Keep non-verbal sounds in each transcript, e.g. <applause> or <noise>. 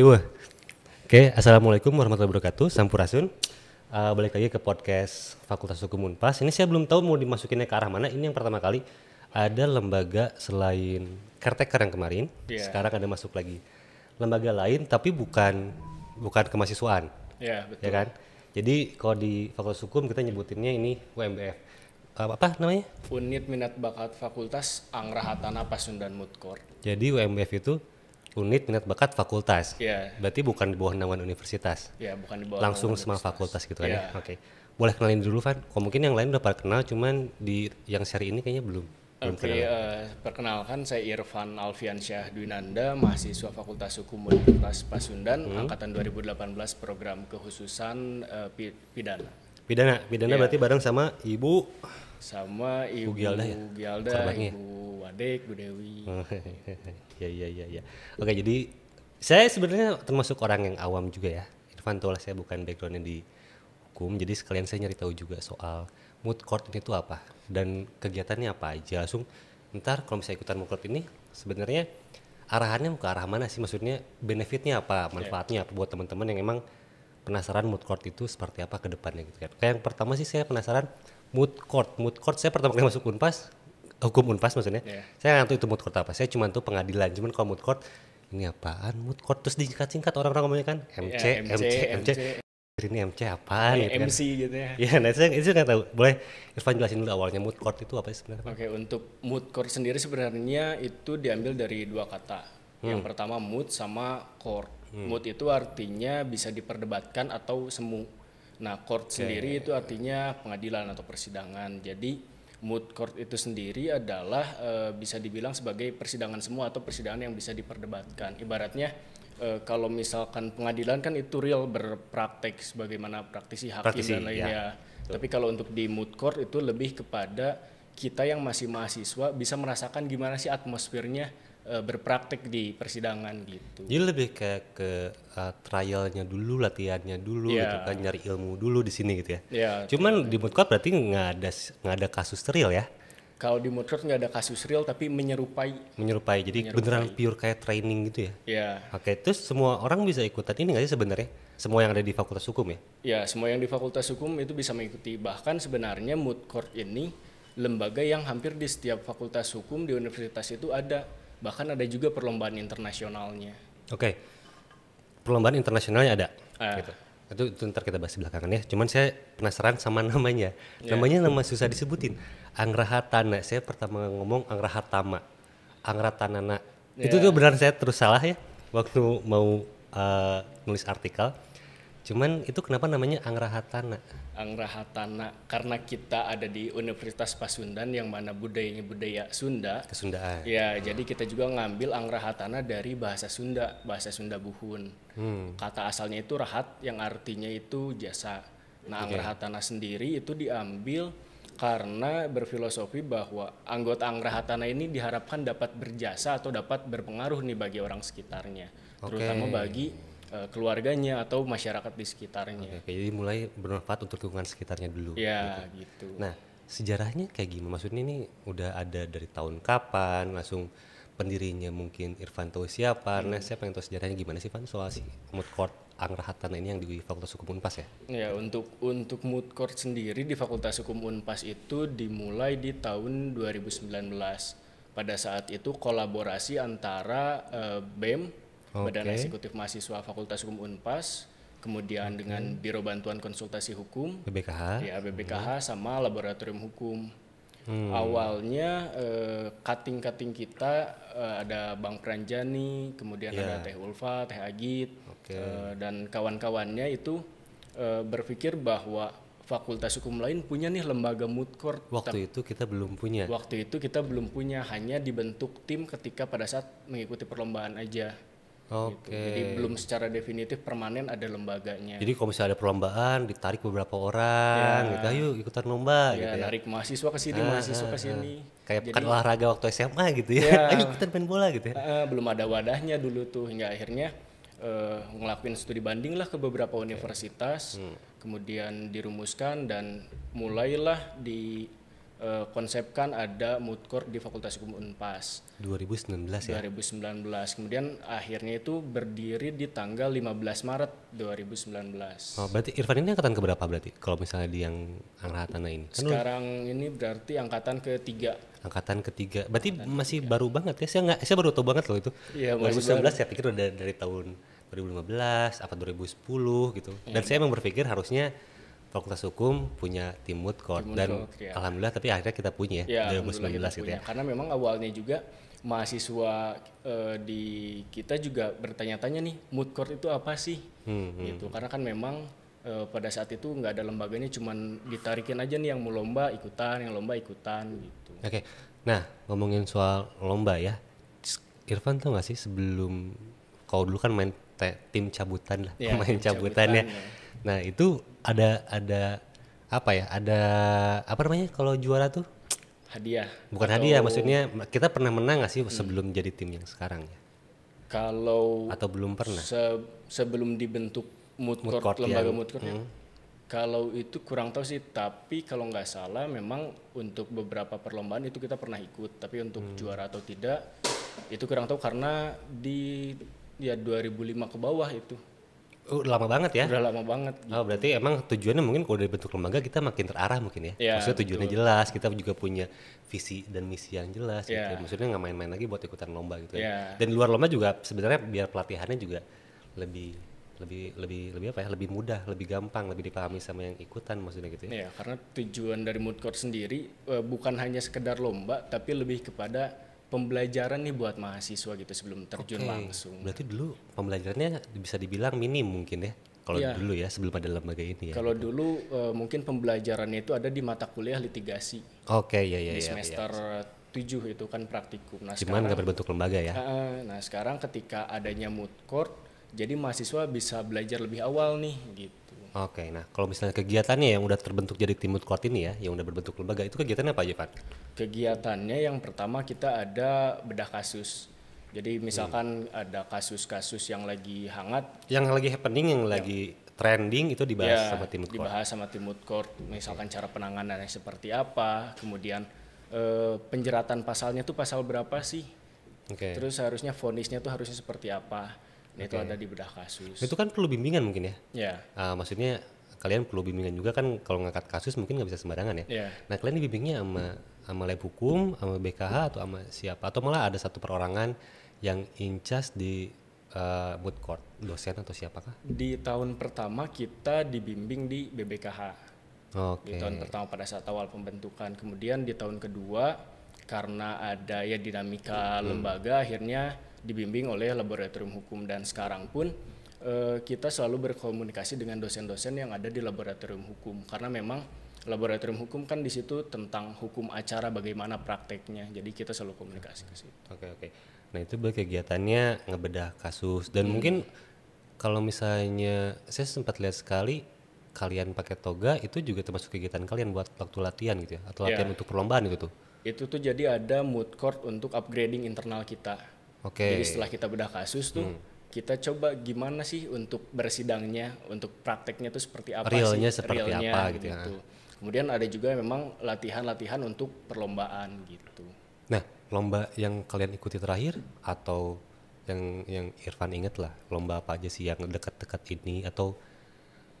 Iwe. Oke, assalamualaikum warahmatullahi wabarakatuh. Sampurasun. Uh, balik lagi ke podcast Fakultas Hukum Unpas. Ini saya belum tahu mau dimasukinnya ke arah mana. Ini yang pertama kali ada lembaga selain Kerteker yang kemarin. Yeah. Sekarang ada masuk lagi lembaga lain, tapi bukan bukan kemahasiswaan. Iya, ya, yeah, betul. Ya kan? Jadi kalau di Fakultas Hukum kita nyebutinnya ini UMBF. Uh, eh, apa namanya? Unit Minat Bakat Fakultas Angrahatana Pasundan Mutkor. Jadi UMBF itu unit minat bakat fakultas. Yeah. Berarti bukan di bawah naungan universitas. Yeah, bukan di bawah Langsung sama fakultas gitu kan yeah. Iya. Oke. Okay. Boleh kenalin dulu Van. Kok mungkin yang lain udah pada kenal cuman di yang seri ini kayaknya belum. Oke, okay, uh, eh, perkenalkan saya Irfan Alfiansyah Dwinanda, mahasiswa Fakultas Hukum Universitas Pasundan, hmm. angkatan 2018 program kehususan uh, eh, pidana. Pidana, pidana yeah. berarti bareng sama Ibu sama Ibu Gialda, ya? Gialda Ibu Wadek, Adek, Bu Dewi. Oh, <laughs> iya iya iya iya. Oke, jadi saya sebenarnya termasuk orang yang awam juga ya. Irfan lah saya bukan backgroundnya di hukum, jadi sekalian saya nyari tahu juga soal mood court ini tuh apa dan kegiatannya apa aja. Langsung ntar kalau misalnya ikutan mood court ini sebenarnya arahannya ke arah mana sih? Maksudnya benefitnya apa, iya. manfaatnya apa buat teman-teman yang emang penasaran mood court itu seperti apa ke depannya gitu kan. Kayak yang pertama sih saya penasaran mood court. Mood court saya pertama kali masuk Unpas hukum unpas maksudnya yeah. saya nggak tahu itu mood court apa saya cuma tuh pengadilan cuman kalau mood court ini apaan mood court terus disingkat-singkat orang-orang ngomongnya kan MC, yeah, MC, MC, MC, MC. ini MC apaan yeah, gitu MC kan. gitu ya. Iya, nah saya itu nggak tahu. Boleh Irfan jelasin dulu awalnya mood court itu apa sih sebenarnya? Oke, okay, untuk mood court sendiri sebenarnya itu diambil dari dua kata. Hmm. Yang pertama mood sama court. Hmm. Mood itu artinya bisa diperdebatkan atau semu. Nah, court okay. sendiri itu artinya pengadilan atau persidangan. Jadi mood court itu sendiri adalah e, bisa dibilang sebagai persidangan semua atau persidangan yang bisa diperdebatkan. Ibaratnya e, kalau misalkan pengadilan kan itu real berpraktek sebagaimana praktisi hakim praktisi, dan lainnya. Ya. Tapi kalau untuk di mood court itu lebih kepada kita yang masih mahasiswa bisa merasakan gimana sih atmosfernya uh, berpraktek di persidangan gitu. Jadi lebih kayak ke uh, trialnya dulu, latihannya dulu, yeah. gitu kan nyari ilmu dulu di sini gitu ya. Yeah, Cuman yeah. di Mood Court berarti nggak ada nggak ada kasus real ya? Kalau di Mood Court nggak ada kasus real tapi menyerupai. Menyerupai, jadi menyerupai. beneran pure kayak training gitu ya? Iya. Yeah. Oke, terus semua orang bisa ikutan ini nggak sih sebenarnya? Semua yang ada di Fakultas Hukum ya? Ya, semua yang di Fakultas Hukum itu bisa mengikuti. Bahkan sebenarnya Mood Court ini lembaga yang hampir di setiap fakultas hukum di universitas itu ada bahkan ada juga perlombaan internasionalnya oke okay. perlombaan internasionalnya ada uh. gitu itu, itu ntar kita bahas belakangan ya. Cuman saya penasaran sama <laughs> namanya. Yeah. Namanya nama susah disebutin. Anggrahatana. Saya pertama ngomong Anggrahatama. Angratanana. Yeah. Itu ya. tuh benar saya terus salah ya. Waktu mau uh, nulis artikel Cuman itu kenapa namanya Angrahatana? Angrahatana karena kita ada di Universitas Pasundan yang mana budayanya budaya Sunda. Kesundaan. Ya, hmm. jadi kita juga ngambil Angrahatana dari bahasa Sunda, bahasa Sunda Buhun. Hmm. Kata asalnya itu rahat yang artinya itu jasa. Nah, okay. Angrahatana sendiri itu diambil karena berfilosofi bahwa anggota Angrahatana ini diharapkan dapat berjasa atau dapat berpengaruh nih bagi orang sekitarnya, okay. terutama bagi Eh, keluarganya atau masyarakat di sekitarnya. Oke, jadi mulai bermanfaat untuk lingkungan sekitarnya dulu. Ya gitu. gitu. Nah sejarahnya kayak gimana? Maksudnya ini udah ada dari tahun kapan? Langsung pendirinya mungkin Irfan tahu siapa? Hmm. Nah saya pengen tahu sejarahnya gimana sih Van soal si mood court Angrahatan ini yang di Fakultas Hukum Unpas ya? Ya untuk untuk mood court sendiri di Fakultas Hukum Unpas itu dimulai di tahun 2019. Pada saat itu kolaborasi antara uh, eh, BEM okay. Badan Eksekutif Mahasiswa Fakultas Hukum Unpas, kemudian okay. dengan Biro Bantuan Konsultasi Hukum BBKH, ya BBKH hmm. sama Laboratorium Hukum. Hmm. Awalnya kating-kating eh, cutting kita uh, ada Bang Pranjani, kemudian yeah. ada ya. Teh Ulfa, Teh Agit, okay. uh, eh, dan kawan-kawannya itu uh, berpikir bahwa fakultas hukum lain punya nih lembaga mood court. Waktu itu kita belum punya. Waktu itu kita belum punya, hanya dibentuk tim ketika pada saat mengikuti perlombaan aja. Gitu. Oke. Okay. Gitu. Jadi belum secara definitif permanen ada lembaganya. Jadi kalau misalnya ada perlombaan, ditarik beberapa orang, ya. gitu, ayo ikutan lomba, ya, gitu ya. Tarik mahasiswa ke sini, ah, mahasiswa ke ah, ah. sini. kayak Jadi, pekan olahraga waktu SMA gitu ya. ya <laughs> ayo ikutan main bola gitu ya. Uh, belum ada wadahnya dulu tuh hingga akhirnya uh, ngelakuin studi banding lah ke beberapa universitas, hmm. kemudian dirumuskan dan mulailah di uh, konsepkan ada mood court di Fakultas Hukum Unpas. 2019 ya. 2019. Kemudian akhirnya itu berdiri di tanggal 15 Maret 2019. Oh, berarti Irfan ini angkatan keberapa berarti? Kalau misalnya di yang angkatan ini. Kan Sekarang lu... ini berarti angkatan ketiga. Angkatan ketiga. Berarti angkatan masih ketiga. baru banget ya. Saya nggak saya baru tahu banget loh itu. Iya, 2019 baru. saya pikir udah dari tahun 2015 apa 2010 gitu. Dan Dan iya. saya memang berpikir harusnya Fakultas Hukum punya Timut Court Timut dan Court, ya. alhamdulillah tapi akhirnya kita punya ya, 2019 kita gitu ya. Karena memang awalnya juga mahasiswa uh, di kita juga bertanya-tanya nih mood court itu apa sih? Hmm, hmm. Gitu. hmm. Karena kan memang uh, pada saat itu nggak ada lembaganya cuman ditarikin aja nih yang mau lomba ikutan, yang lomba ikutan gitu. Oke. Okay. Nah, ngomongin soal lomba ya. Irfan tuh nggak sih sebelum kau dulu kan main tim cabutan lah, iya, <laughs> ya, main cabutan, cabutan ya. Nah, itu ada ada apa ya? Ada apa namanya kalau juara tuh? Hadiah. Bukan atau... hadiah, maksudnya kita pernah menang nggak sih hmm. sebelum jadi tim yang sekarang ya? Kalau atau belum pernah? Se sebelum dibentuk mood mood court lembaga yang, mood court. Ya. Hmm. Kalau itu kurang tahu sih, tapi kalau nggak salah memang untuk beberapa perlombaan itu kita pernah ikut, tapi untuk hmm. juara atau tidak itu kurang tahu karena di ya 2005 ke bawah itu udah oh, lama banget ya? Udah lama banget. Oh, berarti emang tujuannya mungkin kalau dari bentuk lembaga kita makin terarah mungkin ya. ya Maksudnya tujuannya betul. jelas, kita juga punya visi dan misi yang jelas gitu ya. gitu. Maksudnya nggak main-main lagi buat ikutan lomba gitu ya. ya. Dan luar lomba juga sebenarnya biar pelatihannya juga lebih lebih lebih lebih apa ya lebih mudah lebih gampang lebih dipahami sama yang ikutan maksudnya gitu ya, ya karena tujuan dari mood court sendiri eh, bukan hanya sekedar lomba tapi lebih kepada pembelajaran nih buat mahasiswa gitu sebelum terjun okay. langsung. Berarti dulu pembelajarannya bisa dibilang minim mungkin ya kalau ya. dulu ya sebelum ada lembaga ini ya. Kalau gitu. dulu uh, mungkin pembelajarannya itu ada di mata kuliah litigasi. Oke okay, ya ya di iya, iya. semester ya. 7 itu kan praktikum. Nah, Cuman nggak berbentuk lembaga ya. Uh, nah, sekarang ketika adanya mood court jadi mahasiswa bisa belajar lebih awal nih gitu. Oke, nah kalau misalnya kegiatannya yang udah terbentuk jadi Timut Kuat ini ya, yang udah berbentuk lembaga, itu kegiatannya apa aja Pak? Kegiatannya yang pertama kita ada bedah kasus. Jadi misalkan hmm. ada kasus-kasus yang lagi hangat. Yang lagi happening, yang, yang lagi trending itu dibahas ya, sama Timut Kuat? dibahas sama Timut Court, Misalkan okay. cara penanganannya seperti apa, kemudian eh, penjeratan pasalnya itu pasal berapa sih? Okay. Terus harusnya vonisnya itu harusnya seperti apa? Okay. Itu ada di bedah kasus. Itu kan perlu bimbingan mungkin ya? Ya. Yeah. Uh, maksudnya kalian perlu bimbingan juga kan kalau ngangkat kasus mungkin nggak bisa sembarangan ya. Yeah. Nah kalian dibimbingnya sama sama lab hukum, sama BKH atau sama siapa atau malah ada satu perorangan yang incas di uh, ah, boot court dosen atau siapakah? Di tahun pertama kita dibimbing di BBKH. Okay. Di tahun pertama pada saat awal pembentukan, kemudian di tahun kedua karena ada ya dinamika hmm. lembaga akhirnya dibimbing oleh laboratorium hukum dan sekarang pun uh, kita selalu berkomunikasi dengan dosen-dosen yang ada di laboratorium hukum karena memang laboratorium hukum kan di situ tentang hukum acara bagaimana prakteknya jadi kita selalu komunikasi ke situ. Oke okay, oke. Okay. Nah itu berkegiatannya ngebedah kasus dan hmm. mungkin kalau misalnya saya sempat lihat sekali kalian pakai toga itu juga termasuk kegiatan kalian buat waktu latihan gitu ya atau latihan yeah. untuk perlombaan itu tuh. Itu tuh jadi ada mood court untuk upgrading internal kita. Okay. Jadi setelah kita bedah kasus tuh hmm kita coba gimana sih untuk bersidangnya, untuk prakteknya tuh seperti apa realnya sih, seperti realnya apa gitu. Ya. gitu. Kemudian ada juga memang latihan-latihan untuk perlombaan gitu. Nah, lomba yang kalian ikuti terakhir atau yang yang Irfan inget lah, lomba apa aja sih yang dekat-dekat ini atau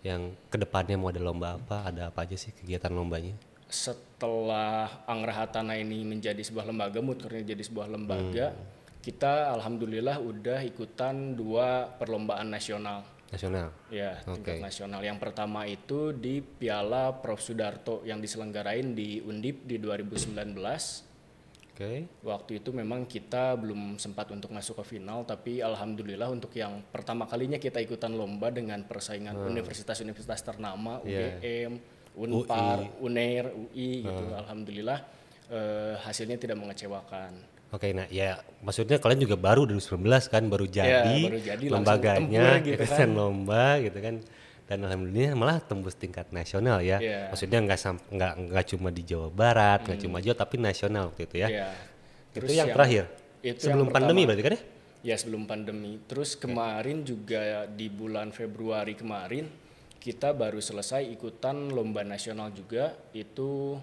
yang kedepannya mau ada lomba apa, ada apa aja sih kegiatan lombanya? Setelah Angrahatana ini menjadi sebuah lembaga, Mutkurnya jadi sebuah lembaga. Hmm kita alhamdulillah udah ikutan dua perlombaan nasional. Nasional. Ya, tingkat okay. nasional. Yang pertama itu di Piala Prof Sudarto yang diselenggarain di Undip di 2019. Oke. Okay. Waktu itu memang kita belum sempat untuk masuk ke final, tapi alhamdulillah untuk yang pertama kalinya kita ikutan lomba dengan persaingan ah. universitas-universitas hmm. ternama, iya. UGM, Unpar, UI. UNER, UI gitu. Ah. Alhamdulillah eh, hasilnya tidak mengecewakan. Oke, nah ya maksudnya kalian juga baru 2019 kan, baru iya, jadi, ya, baru jadi lembaganya, gitu, gitu kan. kan. lomba gitu kan. Dan alhamdulillah malah tembus tingkat nasional ya. Yeah. Maksudnya nggak nggak nggak cuma di Jawa Barat, nggak hmm. cuma Jawa tapi nasional waktu itu ya. Yeah. itu yang, yang terakhir. Itu sebelum yang pandemi berarti kan ya? Ya sebelum pandemi. Terus kemarin okay. juga di bulan Februari kemarin kita baru selesai ikutan lomba nasional juga itu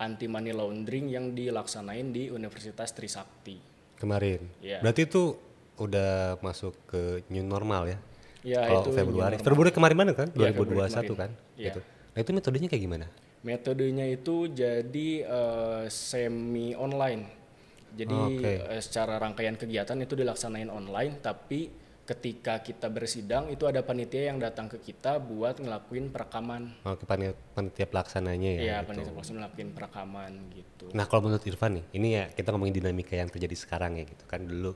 anti money laundering yang dilaksanain di Universitas Trisakti. Kemarin. Ya. Berarti itu udah masuk ke new normal ya? Ya Kalau itu Februari. Februari kemarin mana kan? Ya, 2021 kan? Ya. Gitu. Nah itu metodenya kayak gimana? Metodenya itu jadi uh, semi online. Jadi okay. Eh, secara rangkaian kegiatan itu dilaksanain online tapi ketika kita bersidang itu ada panitia yang datang ke kita buat ngelakuin perekaman. Oh, ke panitia pelaksananya ya. Iya, gitu. panitia pelaksana ngelakuin perekaman gitu. Nah, kalau menurut Irfan nih, ini ya kita ngomongin dinamika yang terjadi sekarang ya gitu kan dulu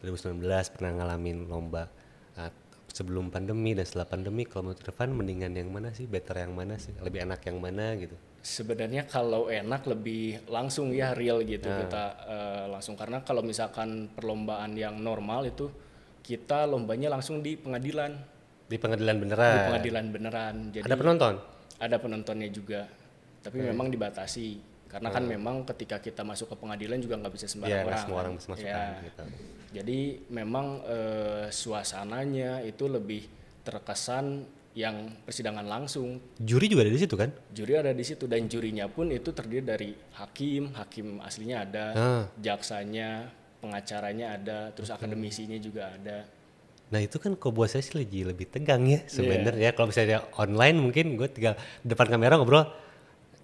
2019 pernah ngalamin lomba ah, sebelum pandemi dan setelah pandemi kalau menurut Irfan mendingan yang mana sih, better yang mana sih, lebih enak yang mana gitu. Sebenarnya kalau enak lebih langsung ya real gitu nah. kita uh, langsung karena kalau misalkan perlombaan yang normal itu kita lombanya langsung di pengadilan. Di pengadilan beneran. Di pengadilan beneran. Jadi ada penonton? Ada penontonnya juga. Tapi hmm. memang dibatasi karena hmm. kan ah. memang ketika kita masuk ke pengadilan juga nggak bisa sembarang ya, orang. semua orang bisa masuk ya. Kan, gitu. Jadi memang eh, suasananya itu lebih terkesan yang persidangan langsung. Juri juga ada di situ kan? Juri ada di situ dan jurinya pun itu terdiri dari hakim, hakim aslinya ada, jaksa ah. jaksanya, pengacaranya ada terus akademisinya juga ada Nah itu kan kok buat saya sih lebih lebih tegang ya iya. sebenarnya. Yeah. Kalau misalnya online mungkin gue tinggal depan kamera ngobrol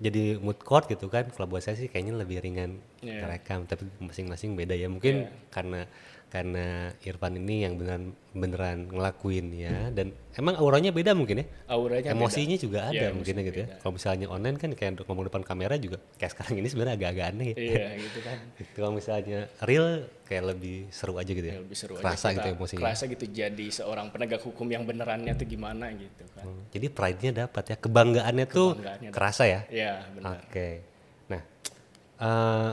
jadi mood court gitu kan. Kalau buat saya sih kayaknya lebih ringan yeah. Iya. rekam. tapi masing-masing beda ya. Mungkin yeah. karena karena Irfan ini yang beneran beneran ngelakuin ya dan emang auranya beda mungkin ya auranya emosinya beda. juga ada iya, ya, mungkin gitu ya kalau misalnya online kan kayak untuk ngomong depan kamera juga kayak sekarang ini sebenarnya agak-agak aneh ya iya gitu kan <laughs> kalau misalnya real kayak lebih seru aja gitu ya, ya lebih seru kerasa aja gitu emosinya kerasa gitu jadi seorang penegak hukum yang benerannya tuh gimana gitu kan hmm, jadi pride-nya dapat ya kebanggaannya, kebanggaannya tuh dapet. kerasa ya iya benar oke okay. nah uh,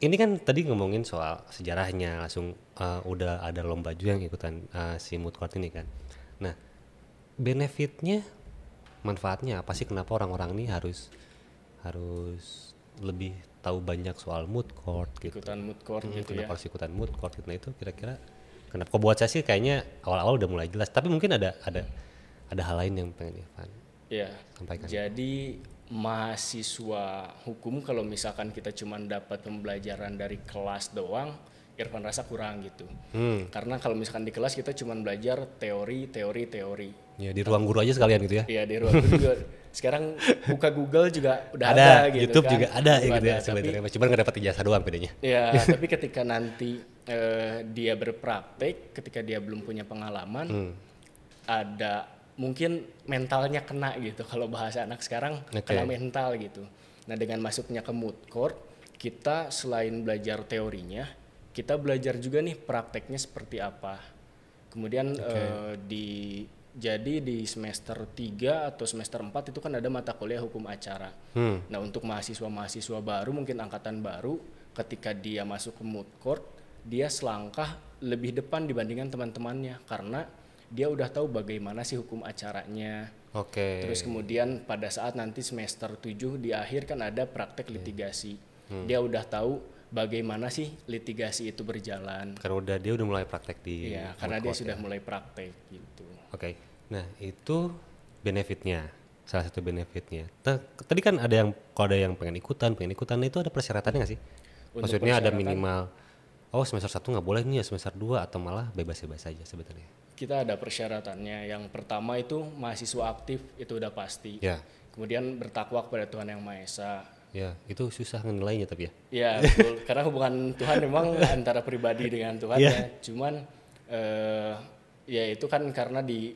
ini kan tadi ngomongin soal sejarahnya langsung uh, udah ada lomba juga yang ikutan uh, si mood court ini kan. Nah, benefitnya, manfaatnya apa sih? Kenapa orang-orang ini harus harus lebih tahu banyak soal mood court gitu? Ikutan mood court hmm, gitu kenapa ya? Harus ikutan mood court gitu? Nah itu kira-kira kenapa? Kok buat saya sih kayaknya awal-awal udah mulai jelas. Tapi mungkin ada ada ada hal lain yang pengen Irfan ya, sampaikan. Jadi mahasiswa hukum kalau misalkan kita cuma dapat pembelajaran dari kelas doang Irfan rasa kurang gitu hmm. karena kalau misalkan di kelas kita cuma belajar teori teori teori ya di ruang guru aja sekalian gitu ya iya di ruang guru juga sekarang buka Google juga udah ada, ada gitu YouTube kan. juga ada ya gitu ya sebenarnya cuma nggak dapat ijazah doang bedanya ya <laughs> tapi ketika nanti eh, dia berpraktek ketika dia belum punya pengalaman hmm. ada mungkin mentalnya kena gitu kalau bahasa anak sekarang okay. kena mental gitu. Nah dengan masuknya ke mood court kita selain belajar teorinya kita belajar juga nih prakteknya seperti apa. Kemudian okay. uh, eh, di jadi di semester 3 atau semester 4 itu kan ada mata kuliah hukum acara. Hmm. Nah, untuk mahasiswa-mahasiswa baru mungkin angkatan baru ketika dia masuk ke mood court, dia selangkah lebih depan dibandingkan teman-temannya karena dia udah tahu bagaimana sih hukum acaranya. Oke. Okay. Terus kemudian pada saat nanti semester 7 di akhir kan ada praktek iya. litigasi. Hmm. Dia udah tahu bagaimana sih litigasi itu berjalan. Karena udah dia udah mulai praktek di Iya, karena dia sudah ya. mulai praktek gitu. Oke. Okay. Nah, itu benefitnya. Salah satu benefitnya. Tadi kan ada yang kalau ada yang pengen ikutan, pengen ikutan itu ada persyaratannya nggak sih? Untuk Maksudnya ada minimal oh semester satu nggak boleh nih ya semester dua atau malah bebas-bebas saja sebetulnya. Kita ada persyaratannya. Yang pertama itu mahasiswa aktif itu udah pasti. Ya. Kemudian bertakwa kepada Tuhan Yang Maha Esa. Ya, itu susah menilainya tapi ya. Iya, betul. <laughs> Karena hubungan Tuhan memang antara pribadi dengan Tuhan ya. ya. Cuman eh, ya itu kan karena di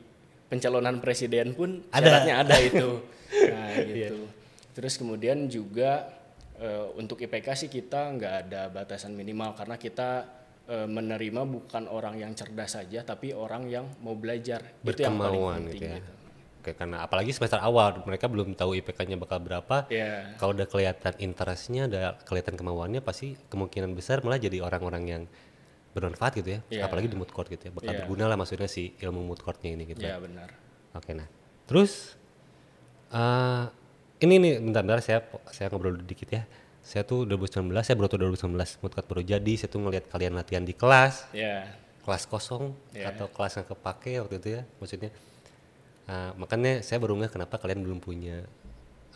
pencalonan presiden pun ada. syaratnya ada itu. <laughs> Nah, gitu. Ya. Terus kemudian juga Eh, untuk IPK sih kita nggak ada batasan minimal karena kita uh, menerima bukan orang yang cerdas saja tapi orang yang mau belajar itu yang gitu ya. gitu. Oke, karena apalagi semester awal mereka belum tahu IPK-nya bakal berapa. Yeah. Kalau udah kelihatan interestnya, udah kelihatan kemauannya, pasti kemungkinan besar malah jadi orang-orang yang bermanfaat gitu ya. Yeah. Apalagi di mood court gitu ya, bakal yeah. berguna lah maksudnya si ilmu mood courtnya ini gitu. Ya. Iya yeah, benar. Oke, nah terus uh, ini nih bentar-bentar saya saya ngobrol dikit ya saya tuh 2019 saya baru tuh 2019 mutkat baru jadi saya tuh ngelihat kalian latihan di kelas yeah. kelas kosong yeah. atau kelas yang kepake waktu itu ya maksudnya uh, makanya saya baru nggak kenapa kalian belum punya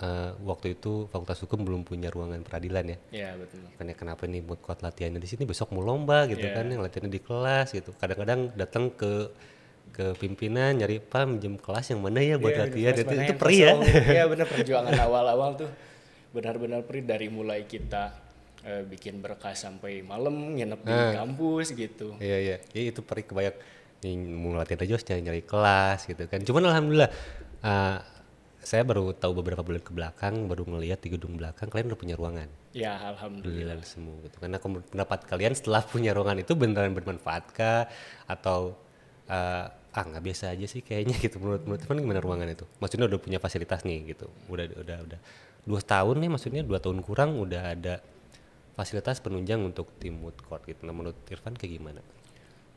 uh, waktu itu fakultas hukum belum punya ruangan peradilan ya yeah, betul makanya kenapa ini mutkat latihannya di sini besok mau lomba gitu yeah. kan yang latihannya di kelas gitu kadang-kadang datang ke ke pimpinan nyari pak minjem kelas yang mana ya buat yeah, latihan itu, itu perih ya <laughs> iya bener perjuangan awal-awal tuh benar-benar perih dari mulai kita uh, bikin berkas sampai malam nginep di nah. kampus gitu iya iya ya, itu perih kebanyak nih mau latihan aja nyari, nyari kelas gitu kan cuman alhamdulillah uh, saya baru tahu beberapa bulan ke belakang baru melihat di gedung belakang kalian udah punya ruangan. Ya, alhamdulillah. alhamdulillah semua gitu. Karena pendapat kalian setelah punya ruangan itu beneran bermanfaat kah atau uh, ah nggak biasa aja sih kayaknya gitu menurut menurut Irfan gimana ruangan itu maksudnya udah punya fasilitas nih gitu udah udah udah dua tahun nih maksudnya dua tahun kurang udah ada fasilitas penunjang untuk tim mood court gitu nah menurut Irfan kayak gimana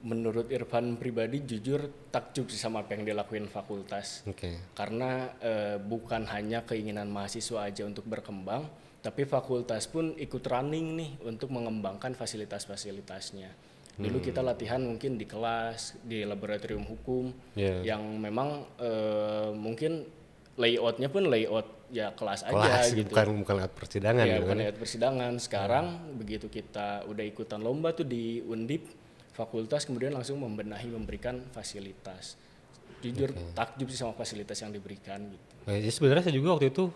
menurut Irfan pribadi jujur takjub sih sama apa yang dilakuin fakultas okay. karena e, bukan hanya keinginan mahasiswa aja untuk berkembang tapi fakultas pun ikut running nih untuk mengembangkan fasilitas-fasilitasnya Dulu hmm. kita latihan mungkin di kelas, di laboratorium hukum yeah. yang memang uh, mungkin layoutnya pun layout ya kelas, kelas aja bukan, gitu. Bukan bukan layout persidangan. Iya, gitu kan ya, bukan layout persidangan. Sekarang hmm. begitu kita udah ikutan lomba tuh di Undip fakultas kemudian langsung membenahi memberikan fasilitas. Jujur okay. takjub sih sama fasilitas yang diberikan gitu. Nah, jadi ya, sebenarnya saya juga waktu itu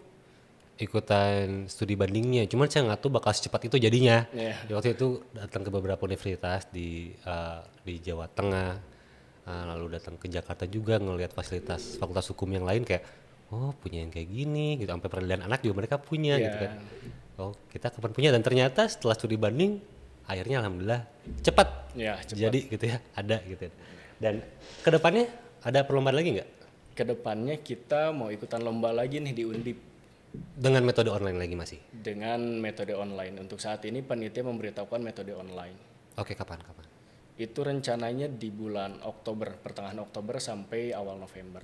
ikutan studi bandingnya. Cuman saya nggak tahu bakal secepat itu jadinya. Yeah. waktu itu datang ke beberapa universitas di uh, di Jawa Tengah, uh, lalu datang ke Jakarta juga ngelihat fasilitas fakultas hukum yang lain kayak, oh punya yang kayak gini, gitu. Sampai peradilan anak juga mereka punya, yeah. gitu kan. Oh kita kapan punya dan ternyata setelah studi banding, akhirnya alhamdulillah cepat. Yeah, cepat. Jadi gitu ya, ada gitu. Dan kedepannya ada perlombaan lagi nggak? Kedepannya kita mau ikutan lomba lagi nih di Undip dengan metode online lagi masih? Dengan metode online. Untuk saat ini panitia memberitahukan metode online. Oke, kapan kapan? Itu rencananya di bulan Oktober, pertengahan Oktober sampai awal November.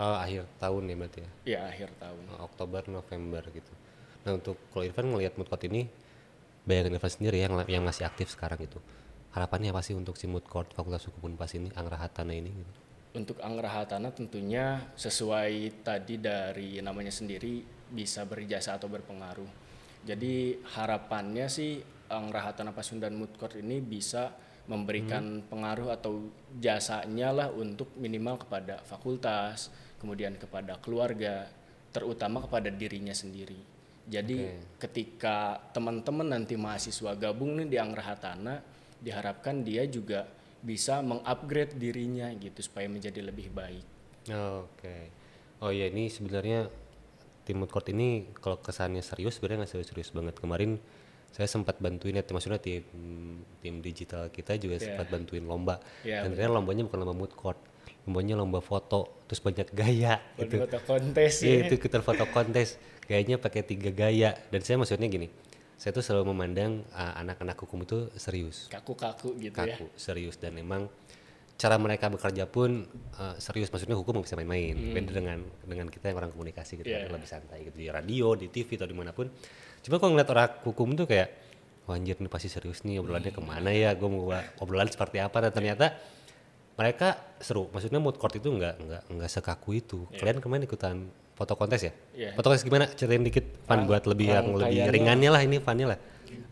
Oh, akhir tahun ya berarti ya? Iya, akhir tahun. Oh, Oktober, November gitu. Nah, untuk kalau Irfan ngelihat mood court ini, bayangin Irfan sendiri yang yang masih aktif sekarang itu. Harapannya apa sih untuk si mood court Fakultas Hukum Unpas ini, Anggrahatana ini gitu? Untuk Anggrahatana tentunya sesuai tadi dari namanya sendiri bisa berjasa atau berpengaruh. Jadi harapannya sih Angrahatan eh, apa Sundan Mood Court ini bisa memberikan hmm. pengaruh atau jasanya lah untuk minimal kepada fakultas, kemudian kepada keluarga, terutama kepada dirinya sendiri. Jadi okay. ketika teman-teman nanti mahasiswa gabung nih di Angrahatana, diharapkan dia juga bisa mengupgrade dirinya gitu supaya menjadi lebih baik. Oke. Okay. Oh ya ini sebenarnya tim mood court ini kalau kesannya serius sebenarnya nggak serius-serius banget kemarin saya sempat bantuin ya maksudnya tim tim digital kita juga yeah. sempat bantuin lomba yeah, dan ternyata lombanya bukan lomba mood court lombanya lomba foto terus banyak gaya Bodi gitu foto kontes iya, ya, itu kita foto kontes gayanya pakai tiga gaya dan saya maksudnya gini saya tuh selalu memandang anak eh, anak-anak hukum itu serius kaku-kaku gitu kaku, ya kaku serius dan memang cara mereka bekerja pun uh, serius maksudnya hukum bisa main-main hmm. beda dengan dengan kita yang orang komunikasi gitu yeah. Kan, lebih santai gitu di radio di TV atau dimanapun cuma kalau ngeliat orang hukum tuh kayak wah anjir ini pasti serius nih obrolannya hmm. kemana ya gue mau obrolan seperti apa dan ternyata mereka seru maksudnya mood court itu nggak nggak nggak sekaku itu yeah. kalian kemarin ikutan foto kontes ya yeah. foto kontes gimana ceritain dikit fun buat lebih yang lebih ringannya lah ini funnya lah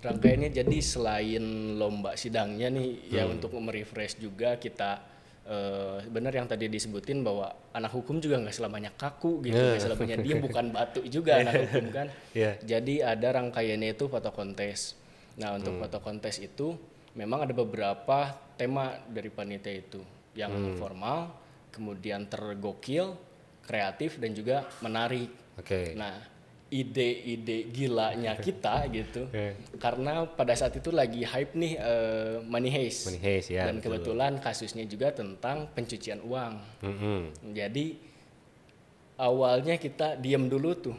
rangkaiannya jadi selain lomba sidangnya nih ya hmm. ya untuk merefresh juga kita Uh, benar yang tadi disebutin bahwa anak hukum juga nggak selamanya kaku gitu, ya. nggak yeah. selamanya dia <laughs> bukan batu juga anak ya. hukum kan. Yeah. Jadi ada rangkaiannya itu foto kontes. Nah untuk hmm. foto kontes itu memang ada beberapa tema dari panitia itu yang hmm. formal, kemudian tergokil, kreatif dan juga menarik. Okay. Nah ide-ide gilanya kita gitu yeah. karena pada saat itu lagi hype nih uh, money haze money heist ya, dan betul. kebetulan kasusnya juga tentang pencucian uang mm-hmm. jadi awalnya kita diem dulu tuh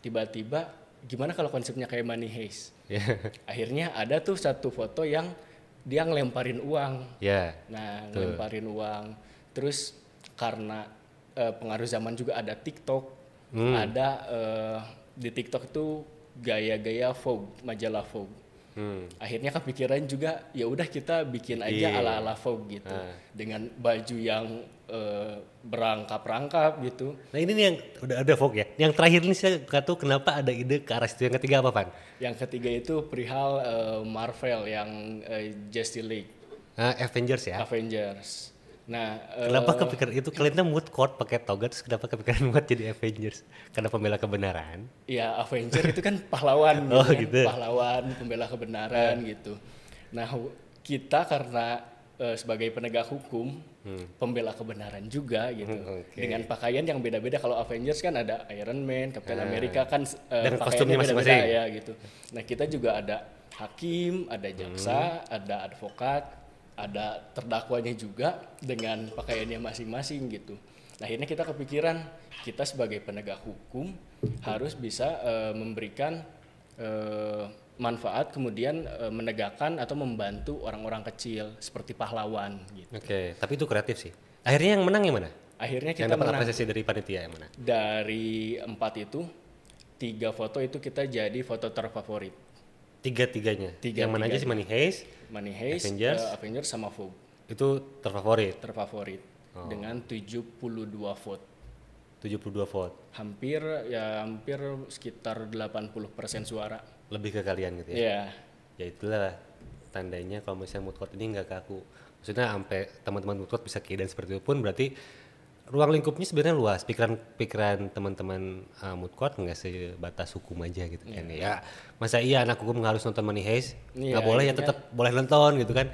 tiba-tiba gimana kalau konsepnya kayak money haze yeah. <laughs> akhirnya ada tuh satu foto yang dia ngelemparin uang yeah. nah betul. ngelemparin uang terus karena uh, pengaruh zaman juga ada TikTok hmm. ada uh, di TikTok itu gaya-gaya Vogue, majalah Vogue. Hmm. Akhirnya kepikiran juga ya udah kita bikin aja yeah. ala-ala Vogue gitu ah. dengan baju yang e, berangkap-rangkap gitu. Nah ini nih yang udah ada Vogue ya. Yang terakhir ini saya nggak kenapa ada ide ke arah situ. Yang ketiga apa Pak? Yang ketiga itu perihal e, Marvel yang e, Justice League. Ah, Avengers ya. Avengers. Nah, kenapa uh, kepikiran itu kalian mood court pakai toga terus kenapa kepikiran buat jadi Avengers? Karena pembela kebenaran. Iya Avenger itu kan pahlawan <laughs> oh, gitu, oh, kan? gitu. Pahlawan, pembela kebenaran iya. gitu. Nah, kita karena uh, sebagai penegak hukum, hmm. pembela kebenaran juga gitu. Hmm, okay. Dengan pakaian yang beda-beda kalau Avengers kan ada Iron Man, Captain hmm. America kan uh, Dan kostumnya masing-masing ya gitu. Nah, kita juga ada hakim, ada jaksa, hmm. ada advokat ada terdakwanya juga dengan pakaiannya masing-masing gitu. Nah, akhirnya kita kepikiran kita sebagai penegak hukum harus bisa e, memberikan e, manfaat kemudian e, menegakkan atau membantu orang-orang kecil seperti pahlawan gitu. Oke, tapi itu kreatif sih. Akhirnya yang menang yang mana? Akhirnya kita yang dapat menang. apresiasi dari panitia yang mana? Dari empat itu tiga foto itu kita jadi foto terfavorit. Tiga-tiganya. Tiga, yang mana tiga aja sih Money Heist, Money Heist, Avengers, uh, Avengers sama Vogue. Itu terfavorit. Terfavorit oh. dengan 72 vote. 72 vote. Hampir ya hampir sekitar 80% suara. Lebih ke kalian gitu ya. Iya. Yeah. Ya itulah tandanya kalau misalnya mood court ini nggak kaku. Maksudnya sampai teman-teman mood court bisa keadaan seperti itu pun berarti ruang lingkupnya sebenarnya luas pikiran pikiran teman-teman uh, mood court nggak sebatas hukum aja gitu yeah. kan iya. ya masa iya anak hukum nggak harus nonton Money Heist iya, nggak yeah, boleh ya tetap yeah. boleh nonton gitu kan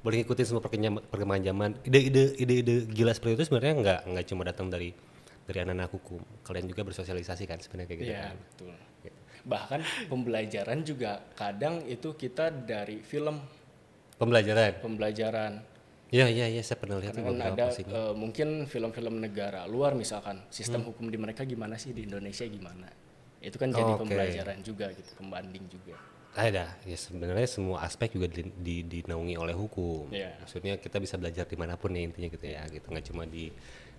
boleh ngikutin semua perkembangan zaman ide-ide ide-ide gila seperti itu sebenarnya nggak nggak cuma datang dari dari anak-anak hukum kalian juga bersosialisasi kan sebenarnya kayak gitu yeah, kan betul bahkan pembelajaran juga kadang itu kita dari film pembelajaran pembelajaran Iya iya iya saya pernah lihat Karena ada Uh, mungkin film-film negara luar misalkan sistem hmm. hukum di mereka gimana sih di Indonesia gimana. Itu kan jadi oh, okay. pembelajaran juga gitu, pembanding juga. Ada, ya sebenarnya semua aspek juga di, di, dinaungi oleh hukum. Yeah. Maksudnya kita bisa belajar dimanapun ya intinya gitu ya, gitu nggak cuma di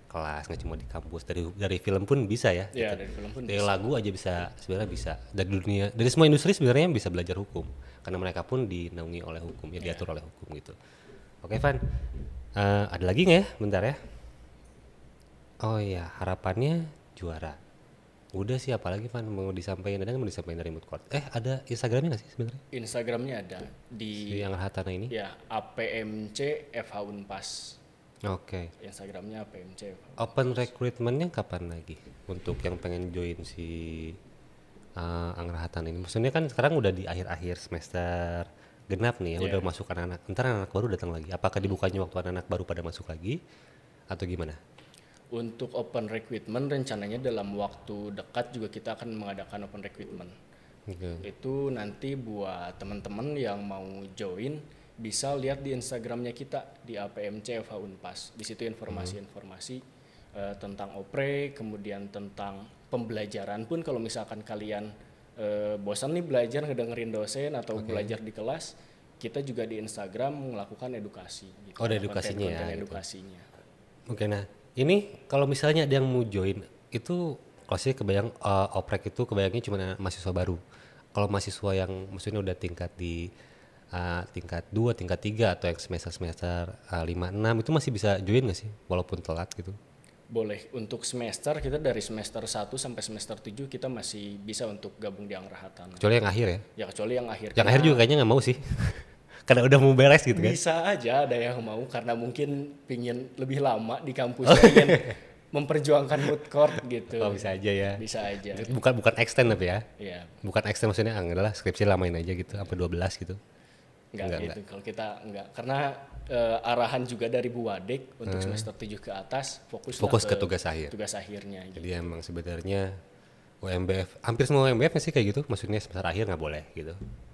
kelas nggak cuma di kampus dari dari film pun bisa ya, ya gitu. dari film pun dari bisa. lagu aja bisa sebenarnya bisa dari dunia dari semua industri sebenarnya bisa belajar hukum karena mereka pun dinaungi oleh hukum ya, ya. diatur iya. oleh hukum gitu Oke Van, uh, ada lagi nggak ya? Bentar ya. Oh iya, harapannya juara. Udah sih, apalagi Van mau disampaikan ada nggak mau disampaikan dari mood court? Eh ada Instagramnya nggak sih sebenarnya? Instagramnya ada di, yang Hatana ini. Ya APMC FH Unpas. Oke. Okay. Instagramnya APMC. FH Open recruitmentnya kapan lagi untuk yang pengen join si uh, eh, Angrahatan ini? Maksudnya kan sekarang udah di akhir-akhir semester genap nih ya, yeah. udah masuk anak-anak. Ntar anak-anak baru datang lagi. Apakah dibukanya waktu anak-anak baru pada masuk lagi atau gimana? Untuk open recruitment rencananya dalam waktu dekat juga kita akan mengadakan open recruitment. Okay. Gitu. Itu nanti buat teman-teman yang mau join bisa lihat di Instagramnya kita di fh Unpas. Di situ informasi-informasi uh, tentang opre, kemudian tentang pembelajaran pun kalau misalkan kalian e, bosan nih belajar ngedengerin dosen atau okay. belajar di kelas, kita juga di Instagram melakukan edukasi. Gitu, oh, ada edukasinya konten, konten ya. Gitu. edukasinya. Gitu. Oke, nah ini kalau misalnya ada yang mau join itu kelasnya kebayang uh, oprek itu kebayangnya cuma mahasiswa baru. Kalau mahasiswa yang maksudnya udah tingkat di uh, tingkat 2, tingkat 3 atau yang semester-semester uh, 5, 6 itu masih bisa join gak sih walaupun telat gitu? boleh untuk semester kita dari semester 1 sampai semester 7 kita masih bisa untuk gabung di Angrahatan. Kecuali yang akhir ya? Ya kecuali yang akhir. Yang akhir iya. juga kayaknya nggak mau sih. <laughs> karena udah mau beres gitu kan? Bisa aja ada yang mau karena mungkin pingin lebih lama di kampus oh. ingin iya. memperjuangkan mood court gitu. Oh bisa aja ya. Bisa aja. Bukan bukan extend tapi ya. Iya. Bukan extend maksudnya ah, adalah skripsi lamain aja gitu dua 12 gitu. Enggak, enggak gitu. Kalau kita enggak karena uh, arahan juga dari Bu Wadek untuk hmm. semester 7 ke atas fokus fokus ke, ke tugas akhir. Tugas akhirnya. Gitu. Jadi emang sebenarnya UMBF hampir semua UMBF sih kayak gitu, maksudnya semester akhir nggak boleh gitu.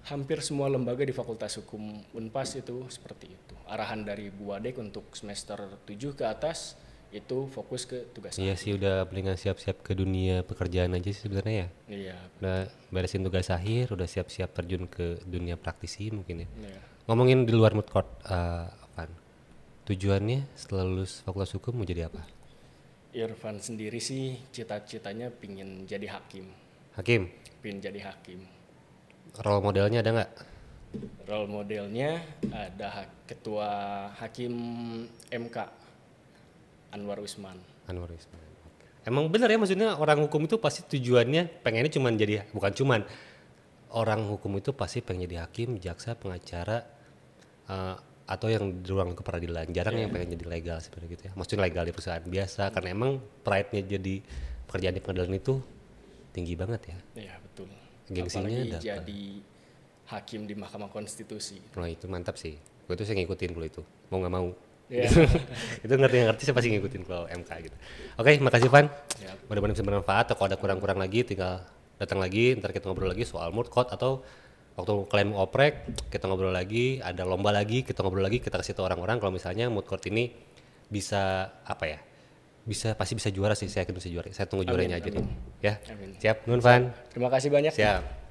Hampir semua lembaga di Fakultas Hukum Unpas itu seperti itu. Arahan dari Bu Wadek untuk semester 7 ke atas itu fokus ke tugas iya akhir. sih udah palingan siap-siap ke dunia pekerjaan aja sih sebenarnya ya iya udah beresin tugas akhir udah siap-siap terjun ke dunia praktisi mungkin ya iya. ngomongin di luar mood court uh, depan. Tujuannya setelah lulus fakultas hukum mau jadi apa? Irfan sendiri sih cita-citanya pingin jadi hakim. Hakim? Pingin jadi hakim. Role modelnya ada nggak? Role modelnya ada ha ketua hakim MK Anwar Usman. Anwar Usman. Emang benar ya maksudnya orang hukum itu pasti tujuannya pengennya cuma jadi bukan cuman orang hukum itu pasti pengen jadi hakim, jaksa, pengacara, uh, atau yang di ruang ke peradilan jarang yeah. yang iya. pengen jadi legal seperti gitu ya maksudnya legal di perusahaan biasa mm. karena emang pride-nya jadi pekerjaan di pengadilan itu tinggi banget ya iya yeah, betul gengsinya ada jadi hakim di Mahkamah Konstitusi nah itu mantap sih gue tuh saya ngikutin dulu itu mau nggak mau yeah. <laughs> itu ngerti-ngerti saya pasti ngikutin kalau MK gitu oke okay, makasih Van yeah. mudah-mudahan bisa bermanfaat kalau ada kurang-kurang lagi tinggal datang lagi ntar kita ngobrol lagi soal mood code atau waktu kalian mau oprek kita ngobrol lagi ada lomba lagi kita ngobrol lagi kita kasih tau orang-orang kalau misalnya mood court ini bisa apa ya bisa pasti bisa juara sih saya akan bisa juara saya tunggu juaranya aja nih ya amin. siap nunvan terima kasih banyak siap ya.